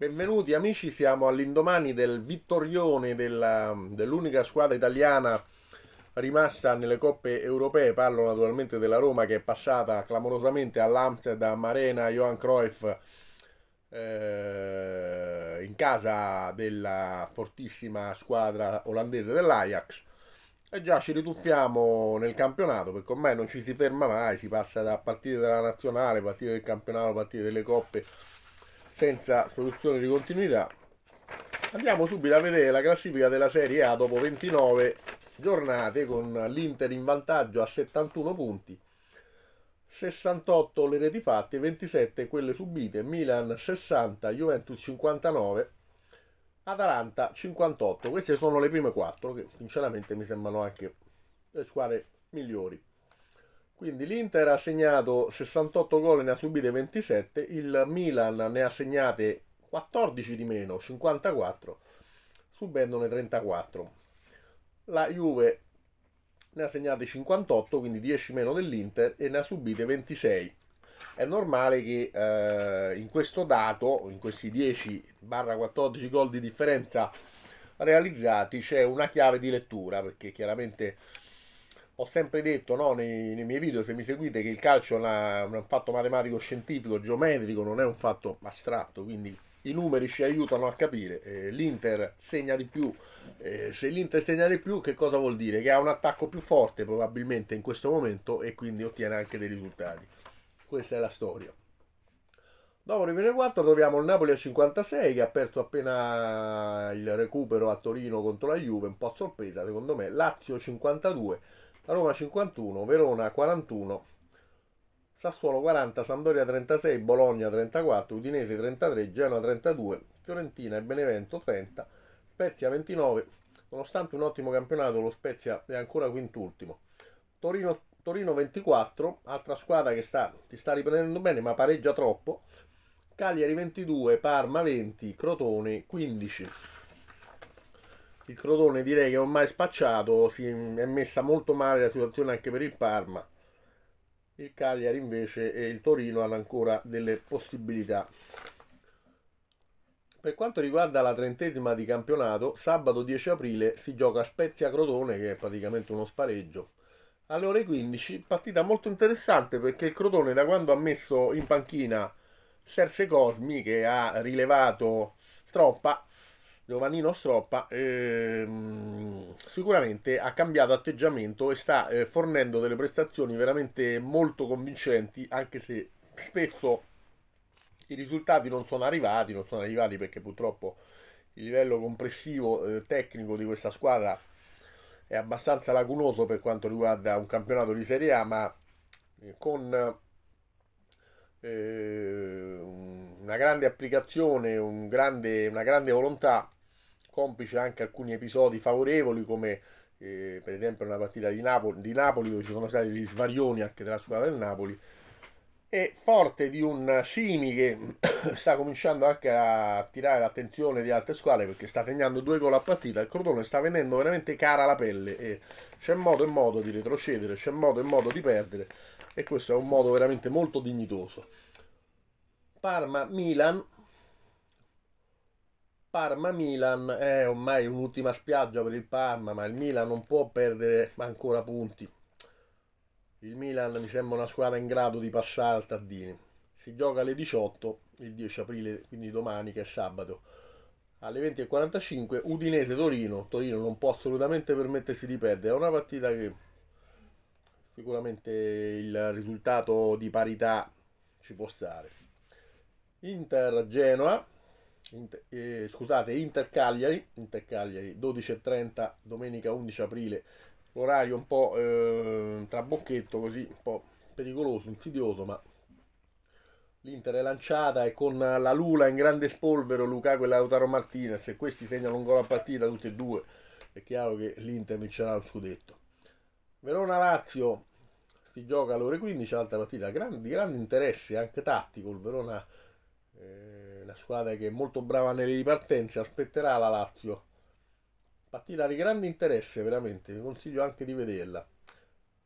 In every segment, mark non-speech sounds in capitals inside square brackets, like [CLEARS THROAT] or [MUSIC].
Benvenuti amici, siamo all'indomani del vittorione della, dell'unica squadra italiana rimasta nelle coppe europee, parlo naturalmente della Roma che è passata clamorosamente all'Amsterdam Arena Johan Cruyff eh, in casa della fortissima squadra olandese dell'Ajax e già ci rituffiamo nel campionato perché ormai non ci si ferma mai, si passa da partite della nazionale, partite del campionato, partite delle coppe senza soluzione di continuità. Andiamo subito a vedere la classifica della Serie A dopo 29 giornate con l'Inter in vantaggio a 71 punti, 68 le reti fatte, 27 quelle subite, Milan 60, Juventus 59, Atalanta 58. Queste sono le prime 4 che sinceramente mi sembrano anche le squadre migliori. Quindi l'Inter ha segnato 68 gol e ne ha subite 27, il Milan ne ha segnate 14 di meno, 54, subendone 34. La Juve ne ha segnate 58, quindi 10 meno dell'Inter, e ne ha subite 26. È normale che eh, in questo dato, in questi 10-14 gol di differenza realizzati, c'è una chiave di lettura, perché chiaramente ho sempre detto no, nei, nei, miei video, se mi seguite, che il calcio è, una, un fatto matematico, scientifico, geometrico, non è un fatto astratto, quindi i numeri ci aiutano a capire. Eh, L'Inter segna di più, eh, se l'Inter segna di più che cosa vuol dire? Che ha un attacco più forte probabilmente in questo momento e quindi ottiene anche dei risultati. Questa è la storia. Dopo il 2004 troviamo il Napoli a 56 che ha perso appena il recupero a Torino contro la Juve, un po' sorpresa secondo me, Lazio 52 Roma 51, Verona 41, Sassuolo 40, Sampdoria 36, Bologna 34, Udinese 33, Genoa 32, Fiorentina e Benevento 30, Spezia 29, nonostante un ottimo campionato lo Spezia è ancora quintultimo, Torino, Torino 24, altra squadra che sta, ti sta riprendendo bene ma pareggia troppo, Cagliari 22, Parma 20, Crotone 15 il Crotone direi che ormai spacciato, si è messa molto male la situazione anche per il Parma. Il Cagliari invece e il Torino hanno ancora delle possibilità. Per quanto riguarda la trentesima di campionato, sabato 10 aprile si gioca Spezia Crotone, che è praticamente uno spareggio. Alle ore 15, partita molto interessante perché il Crotone da quando ha messo in panchina Serse Cosmi, che ha rilevato Stroppa, Giovannino Stroppa ehm, sicuramente ha cambiato atteggiamento e sta eh, fornendo delle prestazioni veramente molto convincenti, anche se spesso i risultati non sono arrivati, non sono arrivati perché purtroppo il livello complessivo eh, tecnico di questa squadra è abbastanza lacunoso per quanto riguarda un campionato di Serie A, ma eh, con eh, una grande applicazione, un grande, una grande volontà complice anche alcuni episodi favorevoli come eh, per esempio una partita di Napoli, di Napoli, dove ci sono stati gli svarioni anche della squadra del Napoli e forte di un Cimi che [COUGHS] sta cominciando anche a attirare l'attenzione di altre squadre perché sta segnando due gol a partita il Crotone sta venendo veramente cara la pelle e c'è modo e modo di retrocedere c'è modo e modo di perdere e questo è un modo veramente molto dignitoso Parma-Milan Parma-Milan è ormai un'ultima spiaggia per il Parma, ma il Milan non può perdere ancora punti. Il Milan mi sembra una squadra in grado di passare al Tardini. Si gioca alle 18, il 10 aprile, quindi domani che è sabato. Alle 20.45 Udinese-Torino. Torino non può assolutamente permettersi di perdere. È una partita che sicuramente il risultato di parità ci può stare. Inter-Genoa Inter, eh, scusate, Inter Cagliari, Inter Cagliari 12.30 domenica 11 aprile, orario un po' eh, trabocchetto così, un po' pericoloso, insidioso, ma l'Inter è lanciata e con la Lula in grande spolvero, Lukaku e Lautaro Martinez, se questi segnano un gol a partita tutti e due, è chiaro che l'Inter vincerà lo scudetto. Verona-Lazio si gioca alle ore 15, altra partita, grande, di grande interesse anche tattico, il Verona... Eh, la squadra che è molto brava nelle ripartenze, aspetterà la Lazio. Partita di grande interesse, veramente, vi consiglio anche di vederla.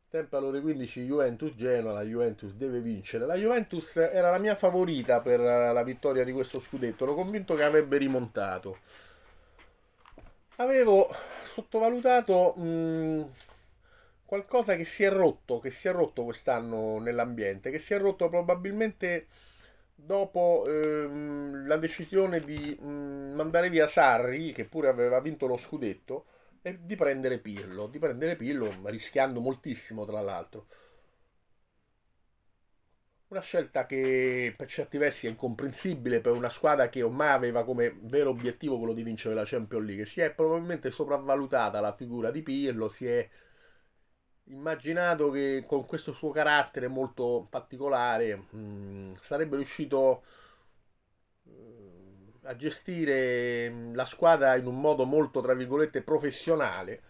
Tempo alle ore 15 Juventus-Genoa, la Juventus deve vincere. La Juventus era la mia favorita per la vittoria di questo scudetto, ero convinto che avrebbe rimontato. Avevo sottovalutato mh, mm, qualcosa che si è rotto, che si è rotto quest'anno nell'ambiente, che si è rotto probabilmente dopo ehm, la decisione di mh, mm, mandare via Sarri, che pure aveva vinto lo scudetto, e di prendere Pirlo, di prendere Pirlo rischiando moltissimo tra l'altro. Una scelta che per certi versi è incomprensibile per una squadra che ormai aveva come vero obiettivo quello di vincere la Champions League. Si è probabilmente sopravvalutata la figura di Pirlo, si è immaginato che con questo suo carattere molto particolare mh, mm, sarebbe riuscito mh, mm, a gestire mm, la squadra in un modo molto, tra virgolette, professionale.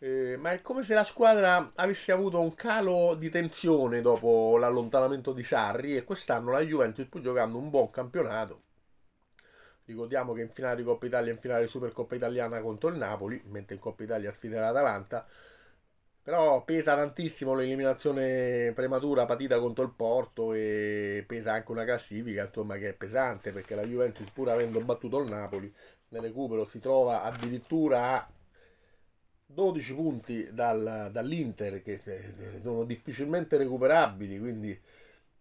Eh, ma è come se la squadra avesse avuto un calo di tensione dopo l'allontanamento di Sarri e quest'anno la Juventus pur giocando un buon campionato ricordiamo che in finale di Coppa Italia e in finale di Supercoppa Italiana contro il Napoli mentre in Coppa Italia sfida l'Atalanta però pesa tantissimo l'eliminazione prematura patita contro il Porto e pesa anche una classifica insomma, che è pesante perché la Juventus pur avendo battuto il Napoli nel recupero si trova addirittura a 12 punti dal, dall'Inter che eh, eh, sono difficilmente recuperabili quindi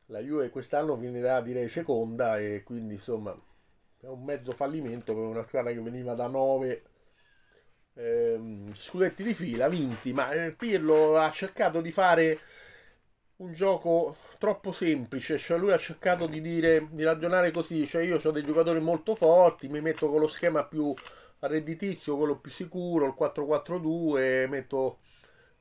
la Juve quest'anno finirà direi seconda e quindi insomma è un mezzo fallimento per una squadra che veniva da 9 ehm, scudetti di fila vinti, ma eh, Pirlo ha cercato di fare un gioco troppo semplice, cioè lui ha cercato di, dire, di ragionare così, cioè io ho dei giocatori molto forti, mi metto con lo schema più redditizio, quello più sicuro, il 4-4-2, metto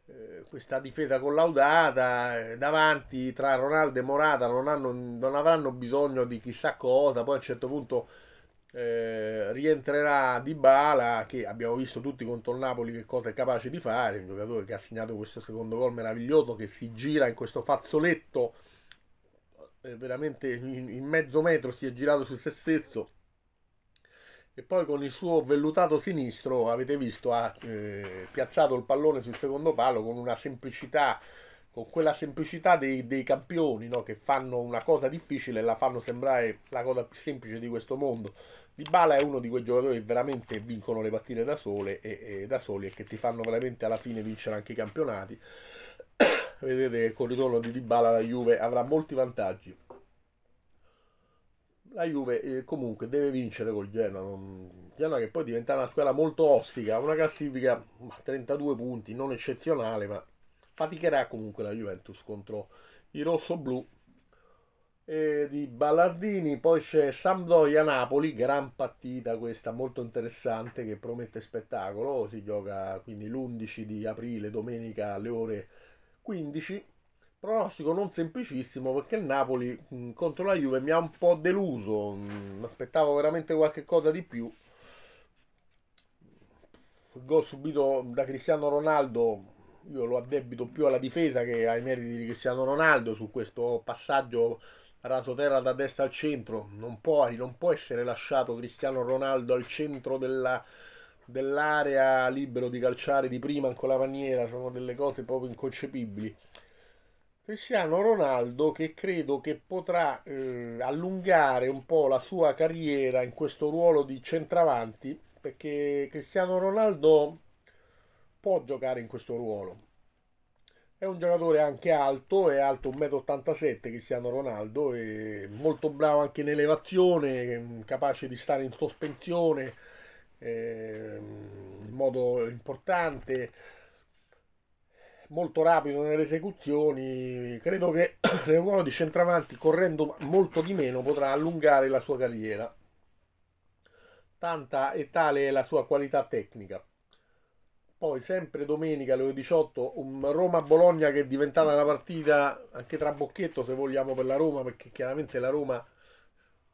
eh, questa difesa collaudata eh, davanti tra Ronaldo e Morata non, hanno, non avranno bisogno di chissà cosa poi a un certo punto eh, rientrerà Di Bala che abbiamo visto tutti contro il Napoli che cosa è capace di fare, un giocatore che ha segnato questo secondo gol meraviglioso che si gira in questo fazzoletto eh, veramente in, in, mezzo metro si è girato su se stesso e poi con il suo vellutato sinistro avete visto ha eh, piazzato il pallone sul secondo palo con una semplicità con quella semplicità dei, dei campioni no? che fanno una cosa difficile e la fanno sembrare la cosa più semplice di questo mondo Dybala è uno di quei giocatori che veramente vincono le partite da, sole e, e da soli e che ti fanno veramente alla fine vincere anche i campionati. [COUGHS] Vedete che con il ritorno di Dybala la Juve avrà molti vantaggi. La Juve eh, comunque deve vincere col Genoa. Non... Genoa che poi diventa una squadra molto ostica, una classifica a 32 punti, non eccezionale, ma faticherà comunque la Juventus contro i rosso-blu eh, di Ballardini, poi c'è Sampdoria Napoli, gran partita questa molto interessante che promette spettacolo, si gioca quindi l'11 di aprile, domenica alle ore 15. Pronostico non semplicissimo perché il Napoli mh, contro la Juve mi ha un po' deluso, mh, aspettavo veramente qualche cosa di più. Il gol subito da Cristiano Ronaldo io lo addebito più alla difesa che ai meriti di Cristiano Ronaldo su questo passaggio raso terra da destra al centro, non può, non può essere lasciato Cristiano Ronaldo al centro della, dell'area libero di calciare di prima con la maniera, sono delle cose proprio inconcepibili. Cristiano Ronaldo che credo che potrà eh, allungare un po' la sua carriera in questo ruolo di centravanti, perché Cristiano Ronaldo può giocare in questo ruolo, è un giocatore anche alto, è alto 1,87 m Cristiano Ronaldo, molto bravo anche in elevazione, capace di stare in sospensione eh, in modo importante, molto rapido nelle esecuzioni. Credo che [CLEARS THROAT] nel ruolo di centravanti, correndo molto di meno, potrà allungare la sua carriera. Tanta e tale è la sua qualità tecnica. Poi sempre domenica alle ore 18 un Roma-Bologna che è diventata una partita anche trabocchetto se vogliamo per la Roma perché chiaramente la Roma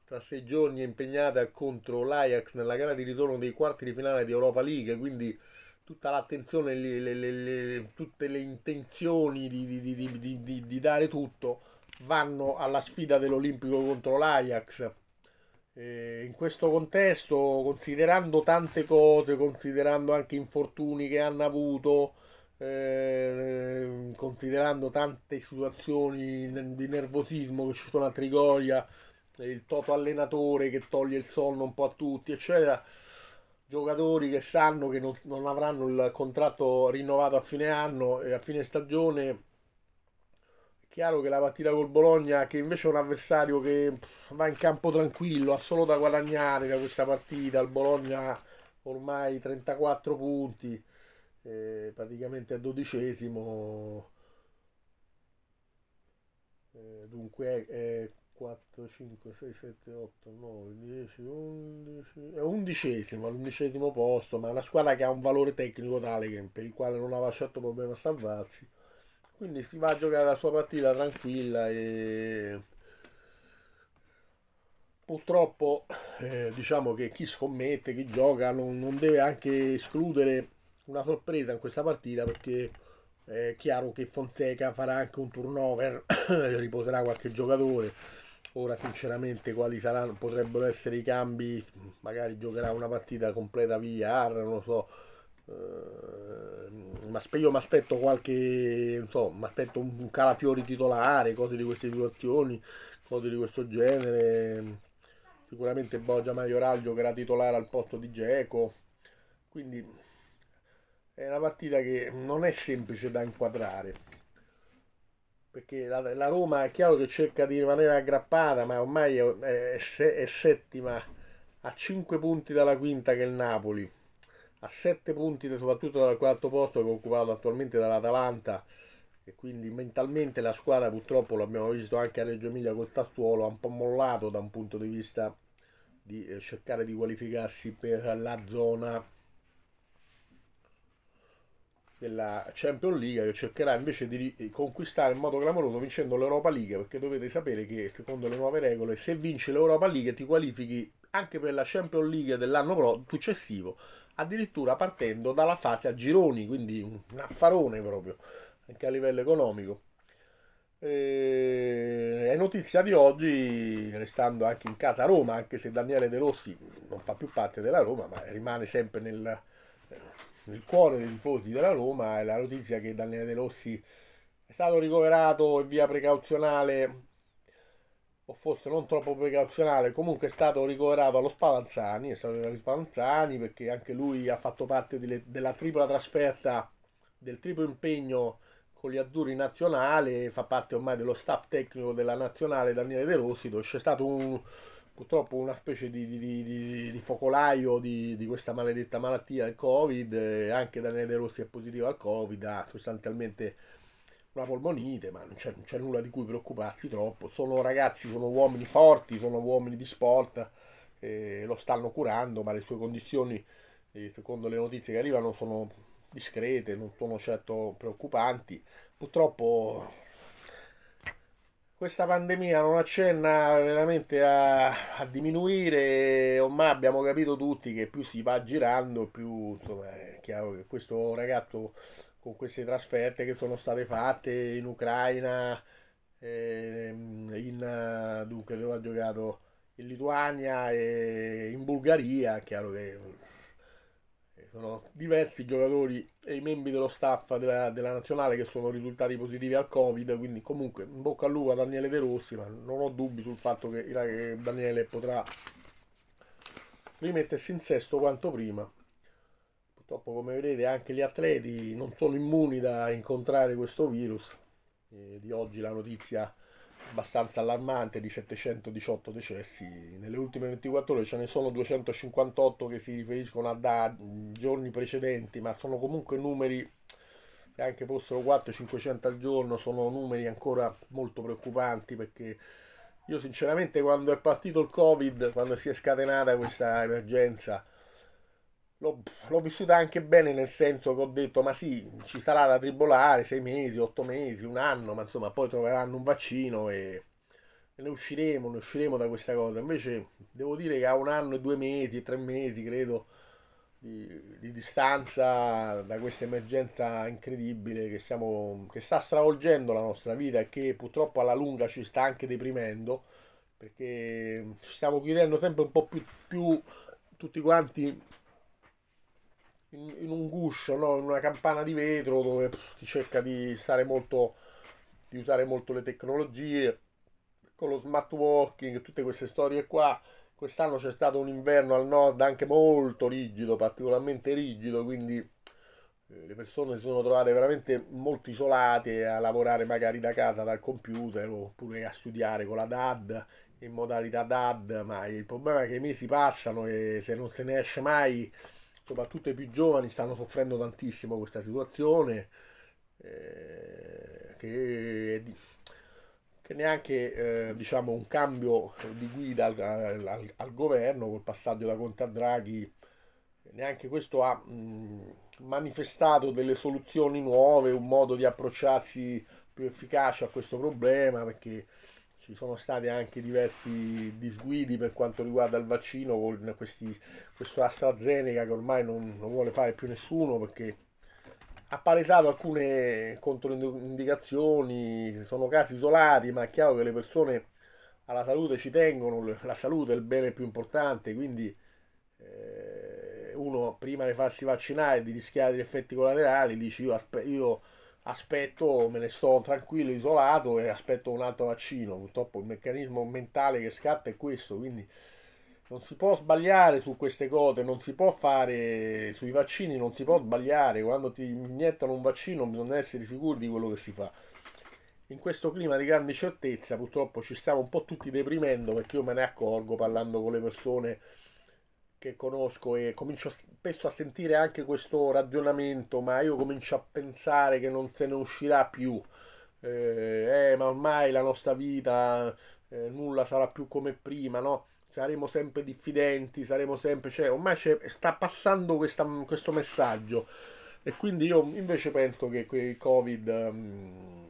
tra sei giorni è impegnata contro l'Ajax nella gara di ritorno dei quarti di finale di Europa League quindi tutta l'attenzione, le, le, le, tutte le intenzioni di, di, di, di dare tutto vanno alla sfida dell'Olimpico contro l'Ajax eh, in questo contesto, considerando tante cose, considerando anche infortuni che hanno avuto, eh, considerando tante situazioni di nervosismo che ci sono a Trigoria, il toto allenatore che toglie il sonno un po' a tutti, eccetera, giocatori che sanno che non, non avranno il contratto rinnovato a fine anno e a fine stagione Chiaro che la partita col Bologna, che invece è un avversario che va in campo tranquillo, ha solo da guadagnare da questa partita, il Bologna ormai 34 punti, eh, praticamente a dodicesimo, eh, dunque è, è 4, 5, 6, 7, 8, 9, 10, 11, è undicesimo, all'undicesimo posto, ma è una squadra che ha un valore tecnico tale che, per il quale non aveva certo problema a salvarsi. Quindi si va a giocare la sua partita tranquilla e purtroppo eh, diciamo che chi scommette, chi gioca non, non, deve anche escludere una sorpresa in questa partita perché è chiaro che Fonteca farà anche un turnover, [COUGHS] riposerà qualche giocatore. Ora sinceramente quali saranno, potrebbero essere i cambi, magari giocherà una partita completa VR, non lo so eh, io mi aspetto qualche, so, mi aspetto un calafiori titolare, cose di queste situazioni, cose di questo genere. Sicuramente Bogia Maioral giocherà titolare al posto di Geco. Quindi è una partita che non è semplice da inquadrare. Perché la, la Roma è chiaro che cerca di rimanere aggrappata, ma ormai è, è, è settima a 5 punti dalla quinta che è il Napoli a 7 punti soprattutto dal quarto posto che è occupato attualmente dall'Atalanta e quindi mentalmente la squadra purtroppo l'abbiamo visto anche a Reggio Emilia col Sassuolo ha un po' mollato da un punto di vista di eh, cercare di qualificarsi per la zona della Champions League che cercherà invece di conquistare in modo clamoroso vincendo l'Europa League perché dovete sapere che secondo le nuove regole se vinci l'Europa League ti qualifichi anche per la Champions League dell'anno successivo addirittura partendo dalla fase a gironi, quindi un affarone proprio, anche a livello economico. E... notizia di oggi, restando anche in casa Roma, anche se Daniele De Rossi non fa più parte della Roma, ma rimane sempre nel, nel cuore dei tifosi della Roma, è la notizia che Daniele De Rossi è stato ricoverato in via precauzionale o forse non troppo precauzionale, comunque è stato ricoverato allo Spallanzani, è stato agli Spallanzani perché anche lui ha fatto parte delle, della tripla trasferta, del triplo impegno con gli azzurri nazionali, fa parte ormai dello staff tecnico della nazionale Daniele De Rossi, dove c'è stato un, purtroppo una specie di, di, di, di focolaio di, questa maledetta malattia, il Covid, anche Daniele De Rossi è positivo al Covid, ha sostanzialmente una polmonite, ma non c'è, non c'è nulla di cui preoccuparsi troppo. Sono ragazzi, sono uomini forti, sono uomini di sport, eh, lo stanno curando, ma le sue condizioni, eh, secondo le notizie che arrivano, sono discrete, non sono certo preoccupanti. Purtroppo questa pandemia non accenna veramente a, a diminuire, ormai abbiamo capito tutti che più si va girando, più insomma, è chiaro che questo ragazzo con queste trasferte che sono state fatte in Ucraina, ehm, in, eh, dunque dove ha giocato in Lituania e in Bulgaria, chiaro che eh, sono diversi giocatori e i membri dello staff della, della nazionale che sono risultati positivi al Covid, quindi comunque in bocca al lupo a Daniele De Rossi, ma non ho dubbi sul fatto che Daniele potrà rimettersi in sesto quanto prima. Purtroppo, come vedete, anche gli atleti non sono immuni da incontrare questo virus. E di oggi la notizia abbastanza allarmante di 718 decessi. Nelle ultime 24 ore ce ne sono 258 che si riferiscono a da giorni precedenti, ma sono comunque numeri, se anche fossero 400-500 al giorno, sono numeri ancora molto preoccupanti perché io sinceramente quando è partito il Covid, quando si è scatenata questa emergenza, l'ho, vissuta anche bene nel senso che ho detto ma sì, ci sarà da tribolare sei mesi, otto mesi, un anno, ma insomma poi troveranno un vaccino e, ne usciremo, ne usciremo da questa cosa. Invece devo dire che a un anno e due mesi, tre mesi credo di, di distanza da questa emergenza incredibile che, siamo, che sta stravolgendo la nostra vita e che purtroppo alla lunga ci sta anche deprimendo perché ci stiamo chiudendo sempre un po' più, più tutti quanti in, in un guscio, no? in una campana di vetro dove pff, ti cerca di stare molto, di usare molto le tecnologie, con lo smart working, tutte queste storie qua. Quest'anno c'è stato un inverno al nord anche molto rigido, particolarmente rigido, quindi eh, le persone si sono trovate veramente molto isolate a lavorare magari da casa dal computer oppure a studiare con la DAD in modalità DAD, ma il problema è che i mesi passano e se non se ne esce mai soprattutto i più giovani stanno soffrendo tantissimo questa situazione eh, che, che, neanche eh, diciamo un cambio di guida al, al, al governo col passaggio da Conte a Draghi neanche questo ha mh, manifestato delle soluzioni nuove un modo di approcciarsi più efficace a questo problema perché ci sono stati anche diversi disguidi per quanto riguarda il vaccino con questi, questo AstraZeneca che ormai non, non vuole fare più nessuno perché ha palesato alcune controindicazioni, sono casi isolati, ma è chiaro che le persone alla salute ci tengono, la salute è il bene più importante, quindi eh, uno prima di farsi vaccinare e di rischiare gli effetti collaterali dice io, aspe- io aspetto, me ne sto tranquillo, isolato e aspetto un altro vaccino. Purtroppo il meccanismo mentale che scatta è questo, quindi non si può sbagliare su queste cose, non si può fare sui vaccini, non si può sbagliare. Quando ti iniettano un vaccino bisogna essere sicuri di quello che si fa. In questo clima di grande certezza purtroppo ci stiamo un po' tutti deprimendo perché io me ne accorgo parlando con le persone che conosco e comincio spesso a sentire anche questo ragionamento, ma io comincio a pensare che non se ne uscirà più. Eh, eh ma ormai la nostra vita eh, nulla sarà più come prima, no? Saremo sempre diffidenti, saremo sempre... Cioè, ormai sta passando questa, questo messaggio. E quindi io invece penso che il Covid... Mh, mm,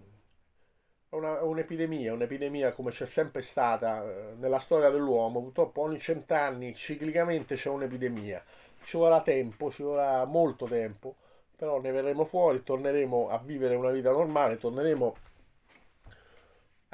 una, un'epidemia, un'epidemia come c'è sempre stata eh, nella storia dell'uomo, purtroppo ogni cent'anni ciclicamente c'è un'epidemia, ci vorrà tempo, ci vorrà molto tempo, però ne verremo fuori, torneremo a vivere una vita normale, torneremo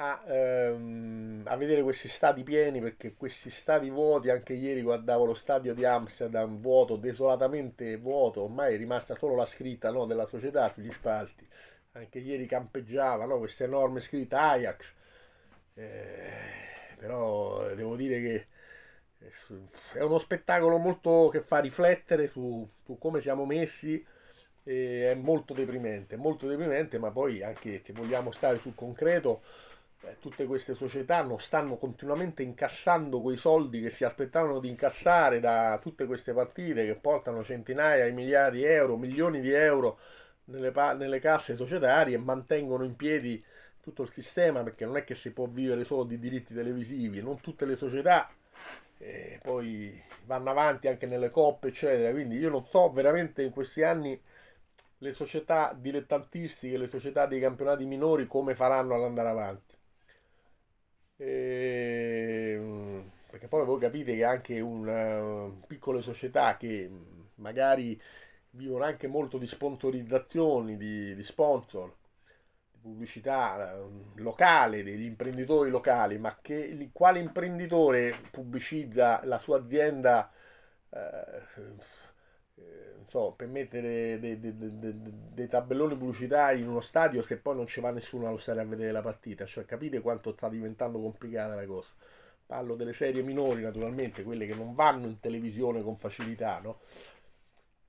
a, ehm, a vedere questi stadi pieni perché questi stadi vuoti, anche ieri guardavo lo stadio di Amsterdam vuoto, desolatamente vuoto, ormai è rimasta solo la scritta no, della società sugli spalti anche ieri campeggiava no? questa enorme scritta Ajax, eh, però devo dire che è uno spettacolo molto che fa riflettere su, su come siamo messi è molto deprimente, molto deprimente, ma poi anche se vogliamo stare sul concreto, eh, tutte queste società non stanno continuamente incassando quei soldi che si aspettavano di incassare da tutte queste partite che portano centinaia di miliardi di euro, milioni di euro nelle, nelle casse societarie mantengono in piedi tutto il sistema perché non è che si può vivere solo di diritti televisivi, non tutte le società eh, poi vanno avanti anche nelle coppe eccetera, quindi io non so veramente in questi anni le società dilettantistiche, le società dei campionati minori come faranno ad andare avanti. E... Ehm, perché poi voi capite che anche una... piccole società che magari vivono anche molto di sponsorizzazioni, di, di sponsor, di pubblicità ehm, locale, degli imprenditori locali, ma che, quale imprenditore pubblicizza la sua azienda eh, eh so, per mettere dei, dei, dei, dei, tabelloni pubblicitari in uno stadio se poi non ci va nessuno allo stadio a vedere la partita? Cioè capite quanto sta diventando complicata la cosa? Parlo delle serie minori naturalmente, quelle che non vanno in televisione con facilità, no?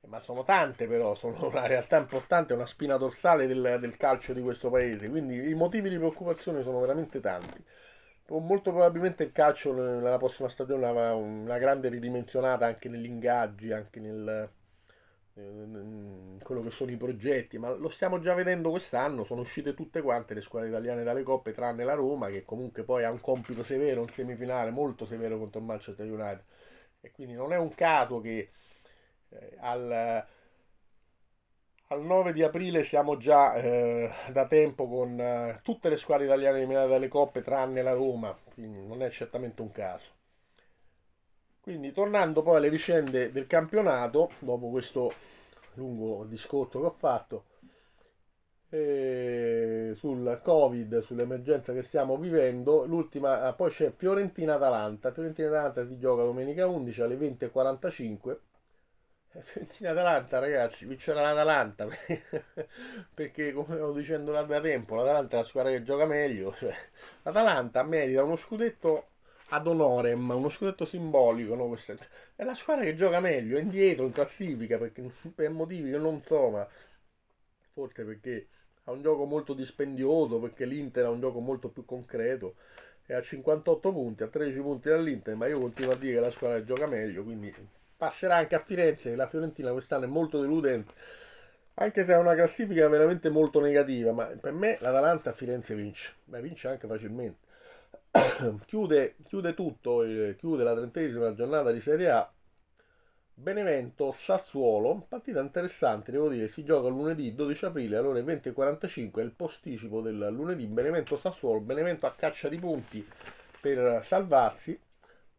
ma sono tante però, sono [LAUGHS] una realtà importante, una spina dorsale del, del, calcio di questo paese, quindi i motivi di preoccupazione sono veramente tanti. Molto probabilmente il calcio nella prossima stagione avrà una grande ridimensionata anche negli ingaggi, anche nel, eh, in quello che sono i progetti, ma lo stiamo già vedendo quest'anno, sono uscite tutte quante le squadre italiane dalle coppe, tranne la Roma che comunque poi ha un compito severo, un semifinale molto severo contro il Manchester United. E quindi non è un caso che eh, al, al, 9 di aprile siamo già eh, da tempo con eh, tutte le squadre italiane eliminate dalle coppe tranne la Roma, quindi non è certamente un caso. Quindi tornando poi alle vicende del campionato, dopo questo lungo discorso che ho fatto, eh, sul Covid, sull'emergenza che stiamo vivendo, l'ultima, eh, poi c'è Fiorentina-Atalanta, Fiorentina-Atalanta si gioca domenica 11 alle 20.45 Fiorentina-Atalanta ragazzi, vincerà l'Atalanta [LAUGHS] perché come stavo dicendo da tempo l'Atalanta è la squadra che gioca meglio cioè, l'Atalanta merita uno scudetto ad onorem, uno scudetto simbolico no? è la squadra che gioca meglio è indietro in classifica perché, per motivi che non so ma forse perché ha un gioco molto dispendioso perché l'Inter ha un gioco molto più concreto è a 58 punti, a 13 punti dall'Inter ma io continuo a dire che la squadra che gioca meglio quindi passerà anche a Firenze. La Fiorentina quest'anno è molto deludente, anche se ha una classifica veramente molto negativa. Ma per me l'Atalanta a Firenze vince, Beh, vince anche facilmente. [COUGHS] chiude, chiude, tutto, eh, chiude la trentesima giornata di Serie A. Benevento Sassuolo, partita interessante, devo dire, si gioca lunedì 12 aprile alle ore 20.45, è il posticipo del lunedì Benevento Sassuolo, Benevento a caccia di punti per salvarsi,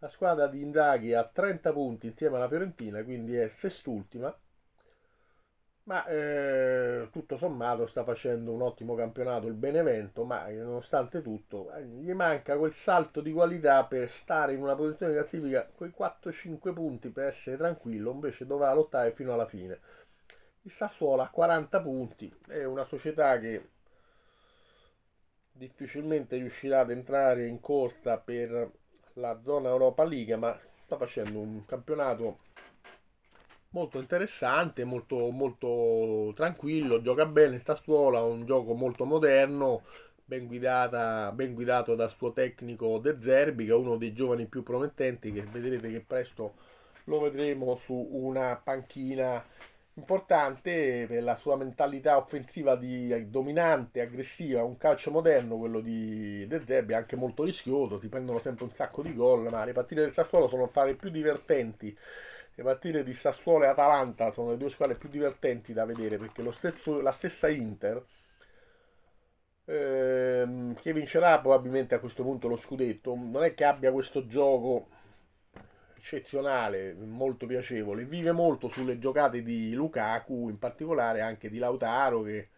la squadra di Indaghi ha 30 punti insieme alla Fiorentina, quindi è sest'ultima, ma eh, tutto sommato sta facendo un ottimo campionato il Benevento, ma eh, nonostante tutto eh, gli manca quel salto di qualità per stare in una posizione classifica con i 4-5 punti per essere tranquillo, invece dovrà lottare fino alla fine. Il Sassuolo ha 40 punti, è una società che difficilmente riuscirà ad entrare in corsa per la zona Europa League, ma sta facendo un campionato molto interessante, molto, molto tranquillo, gioca bene sta a scuola, un gioco molto moderno, ben, guidata, ben guidato dal suo tecnico De Zerbi, che è uno dei giovani più promettenti, che vedrete che presto lo vedremo su una panchina importante per la sua mentalità offensiva di, dominante, aggressiva, un calcio moderno quello di De Zerbi, anche molto rischioso, si prendono sempre un sacco di gol, ma le partite del Sassuolo sono fra le più divertenti. Le partite di Sassuolo e Atalanta sono le due squadre più divertenti da vedere perché stesso, la stessa Inter, ehm, che vincerà probabilmente a questo punto lo scudetto, non è che abbia questo gioco eccezionale, molto piacevole, vive molto sulle giocate di Lukaku, in particolare anche di Lautaro che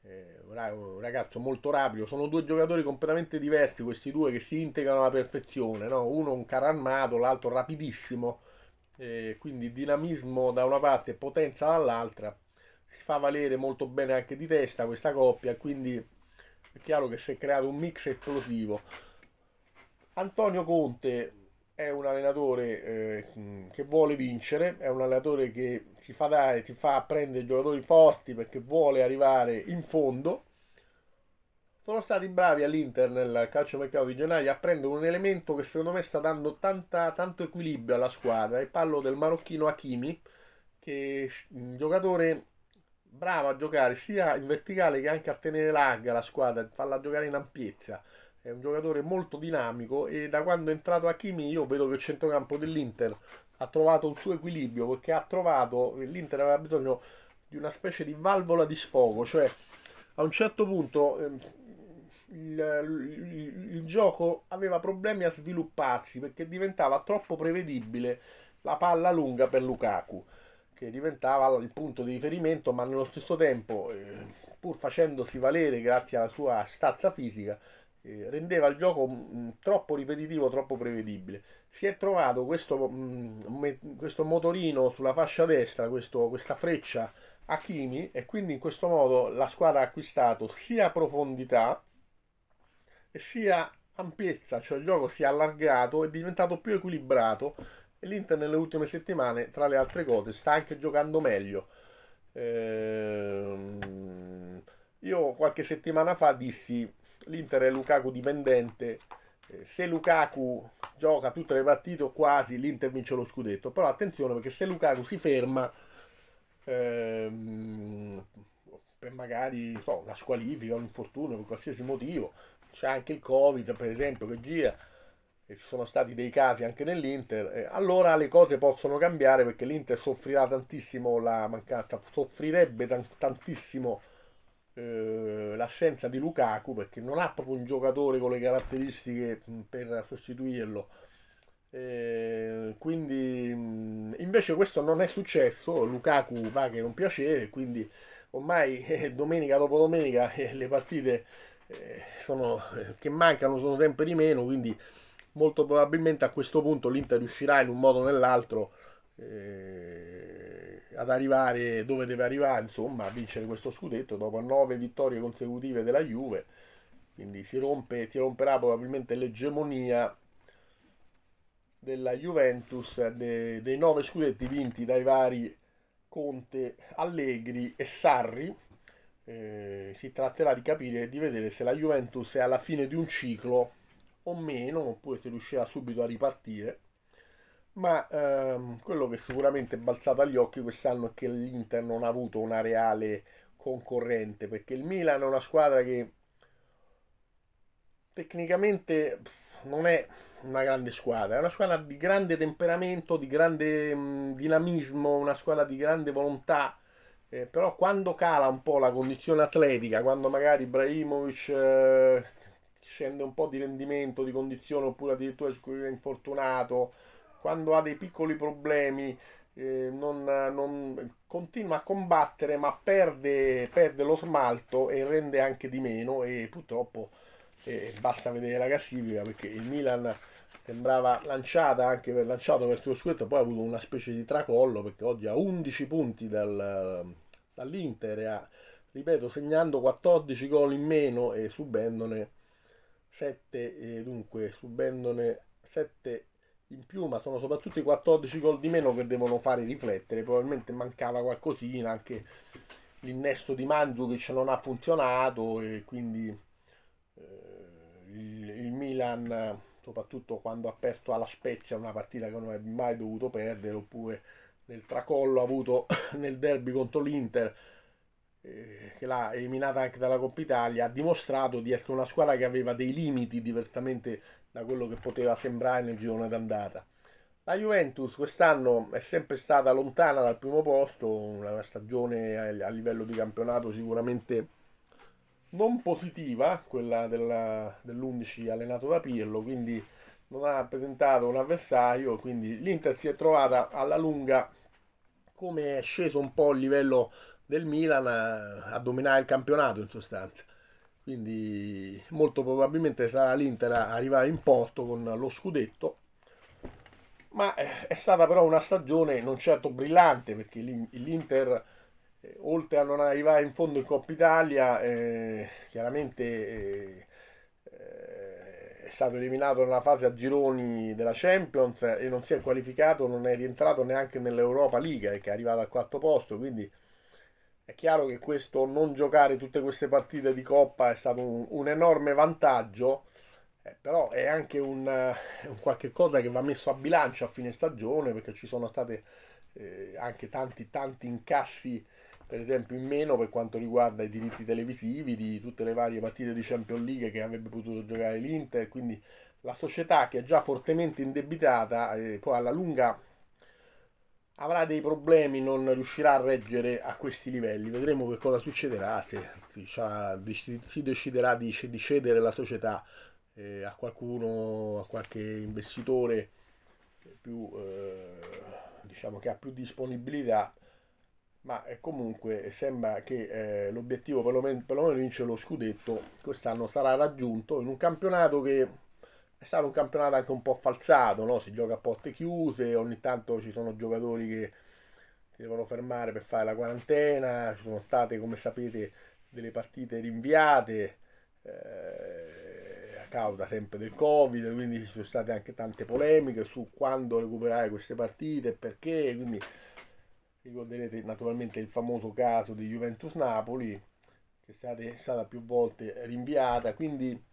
è eh, un ragazzo molto rapido, sono due giocatori completamente diversi questi due che si integrano alla perfezione, no? uno un carro armato, l'altro rapidissimo, eh, quindi dinamismo da una parte e potenza dall'altra, si fa valere molto bene anche di testa questa coppia, quindi è chiaro che si è creato un mix esplosivo. Antonio Conte è un allenatore eh, che vuole vincere, è un allenatore che ti fa, dare, ti fa prendere giocatori forti perché vuole arrivare in fondo. Sono stati bravi all'Inter nel calcio mercato di gennaio a prendere un elemento che secondo me sta dando tanta, tanto equilibrio alla squadra. E parlo del marocchino Hakimi, che è un giocatore bravo a giocare sia in verticale che anche a tenere larga la squadra, e farla giocare in ampiezza è un giocatore molto dinamico e da quando è entrato Hakimi io vedo che il centrocampo dell'Inter ha trovato un suo equilibrio perché ha trovato, l'Inter aveva bisogno di una specie di valvola di sfogo, cioè a un certo punto eh, il, il, il, gioco aveva problemi a svilupparsi perché diventava troppo prevedibile la palla lunga per Lukaku che diventava il punto di riferimento ma nello stesso tempo eh, pur facendosi valere grazie alla sua stazza fisica eh, rendeva il gioco mm, troppo ripetitivo, troppo prevedibile. Si è trovato questo, mm, questo motorino sulla fascia destra, questo, questa freccia a Kimi e quindi in questo modo la squadra ha acquistato sia profondità sia ampiezza, cioè il gioco si è allargato, è diventato più equilibrato e l'Inter nelle ultime settimane, tra le altre cose, sta anche giocando meglio. Ehm, io qualche settimana fa dissi l'Inter è Lukaku dipendente, eh, se Lukaku gioca tutte le partite o quasi l'Inter vince lo scudetto, però attenzione perché se Lukaku si ferma ehm, per magari so, una squalifica, un infortunio, per qualsiasi motivo, c'è anche il Covid per esempio che gira, e ci sono stati dei casi anche nell'Inter, eh, allora le cose possono cambiare perché l'Inter soffrirà tantissimo la mancanza, soffrirebbe tan- tantissimo eh, l'assenza di Lukaku perché non ha proprio un giocatore con le caratteristiche per sostituirlo eh, quindi invece questo non è successo Lukaku va che non piacere quindi ormai [LAUGHS] eh, domenica dopo domenica eh, le partite eh, sono, che mancano sono sempre di meno quindi molto probabilmente a questo punto l'Inter riuscirà in un modo o nell'altro eh, ad arrivare dove deve arrivare, insomma, a vincere questo scudetto dopo nove vittorie consecutive della Juve. Quindi si, rompe, si romperà probabilmente l'egemonia della Juventus de, dei nove scudetti vinti dai vari Conte, Allegri e Sarri. Eh, si tratterà di capire e di vedere se la Juventus è alla fine di un ciclo o meno, oppure se riuscirà subito a ripartire ma ehm, quello che sicuramente è balzato agli occhi quest'anno è che l'Inter non ha avuto una reale concorrente, perché il Milan è una squadra che tecnicamente non è una grande squadra, è una squadra di grande temperamento, di grande mh, mm, dinamismo, una squadra di grande volontà, eh, però quando cala un po' la condizione atletica, quando magari Ibrahimovic eh, scende un po' di rendimento, di condizione, oppure addirittura è infortunato, quando ha dei piccoli problemi, eh, non, non, continua a combattere ma perde, perde, lo smalto e rende anche di meno e purtroppo eh, basta vedere la classifica perché il Milan sembrava lanciata anche per, lanciato verso il scudetto poi ha avuto una specie di tracollo perché oggi ha 11 punti dal, dall'Inter e ha, ripeto, segnando 14 gol in meno e subendone 7, eh, dunque subendone 7 in più, ma sono soprattutto i 14 gol di meno che devono fare riflettere. Probabilmente mancava qualcosina, anche l'innesto di Mandzukic non ha funzionato e quindi eh, il, il, Milan, soprattutto quando ha perso alla Spezia, una partita che non è mai dovuto perdere, oppure nel tracollo avuto [COUGHS] nel derby contro l'Inter eh, che l'ha eliminata anche dalla Coppa Italia, ha dimostrato di essere una squadra che aveva dei limiti diversamente da quello che poteva sembrare nel girone d'andata. La Juventus quest'anno è sempre stata lontana dal primo posto, una stagione a livello di campionato sicuramente non positiva, quella dell'11 allenato da Pirlo, quindi non ha presentato un avversario, quindi l'Inter si è trovata alla lunga come è sceso un po' il livello del Milan a, dominare il campionato in sostanza. Quindi molto probabilmente sarà l'Inter a arrivare in porto con lo scudetto. Ma eh, è stata però una stagione non certo brillante perché l'Inter, eh, oltre a non arrivare in fondo in Coppa Italia, eh, chiaramente eh, è stato eliminato nella fase a gironi della Champions e non si è qualificato, non è rientrato neanche nell'Europa League che è arrivato al quarto posto. Quindi è chiaro che questo non giocare tutte queste partite di coppa è stato un, un enorme vantaggio, eh, però è anche un, eh, un qualche cosa che va messo a bilancio a fine stagione perché ci sono state eh, anche tanti tanti incassi per esempio in meno per quanto riguarda i diritti televisivi di tutte le varie partite di Champions League che avrebbe potuto giocare l'Inter, quindi la società che è già fortemente indebitata eh, poi alla lunga avrà dei problemi, non riuscirà a reggere a questi livelli. Vedremo che cosa succederà. Se si deciderà di, cedere la società eh, a qualcuno, a qualche investitore più, eh, diciamo che ha più disponibilità. Ma comunque eh, sembra che l'obiettivo perlomeno, perlomeno vincere lo scudetto quest'anno sarà raggiunto in un campionato che è stato un campionato anche un po' falsato, no? si gioca a porte chiuse, ogni tanto ci sono giocatori che si devono fermare per fare la quarantena, ci sono state come sapete delle partite rinviate eh, a causa sempre del Covid, quindi ci sono state anche tante polemiche su quando recuperare queste partite e perché, quindi ricorderete naturalmente il famoso caso di Juventus Napoli che è stata, è stata più volte rinviata, quindi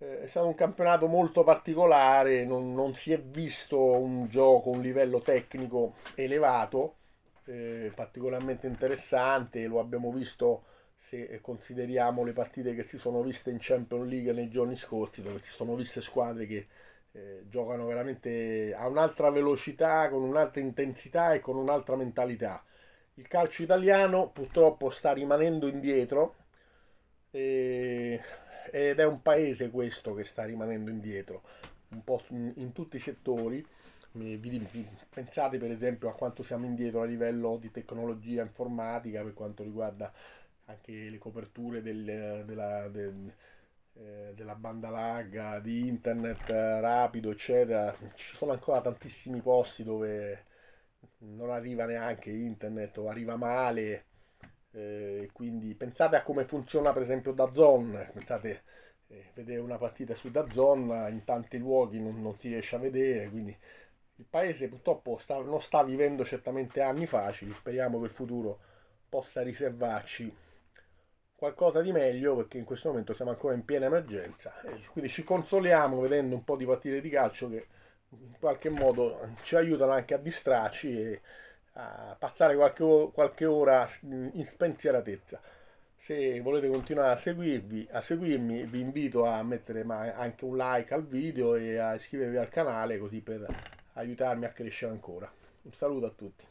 eh, è stato un campionato molto particolare, non, non, si è visto un gioco, un livello tecnico elevato, eh, particolarmente interessante, lo abbiamo visto se consideriamo le partite che si sono viste in Champions League nei giorni scorsi, dove si sono viste squadre che eh, giocano veramente a un'altra velocità, con un'altra intensità e con un'altra mentalità. Il calcio italiano purtroppo sta rimanendo indietro. E ed è un paese questo che sta rimanendo indietro, un po' in tutti i settori. Pensate per esempio a quanto siamo indietro a livello di tecnologia informatica per quanto riguarda anche le coperture del, della, del, eh, della banda larga, di internet eh, rapido, eccetera. Ci sono ancora tantissimi posti dove non arriva neanche internet o arriva male eh, quindi pensate a come funziona per esempio da Zone, pensate eh, vedere una partita su da Zone in tanti luoghi non, non, si riesce a vedere, quindi il paese purtroppo sta, non sta vivendo certamente anni facili, speriamo che il futuro possa riservarci qualcosa di meglio perché in questo momento siamo ancora in piena emergenza e eh, quindi ci consoliamo vedendo un po' di partite di calcio che in qualche modo ci aiutano anche a distrarci e, passare qualche, qualche ora in spensieratezza. Se volete continuare a seguirvi, a seguirmi, vi invito a mettere anche un like al video e a iscrivervi al canale così per aiutarmi a crescere ancora. Un saluto a tutti.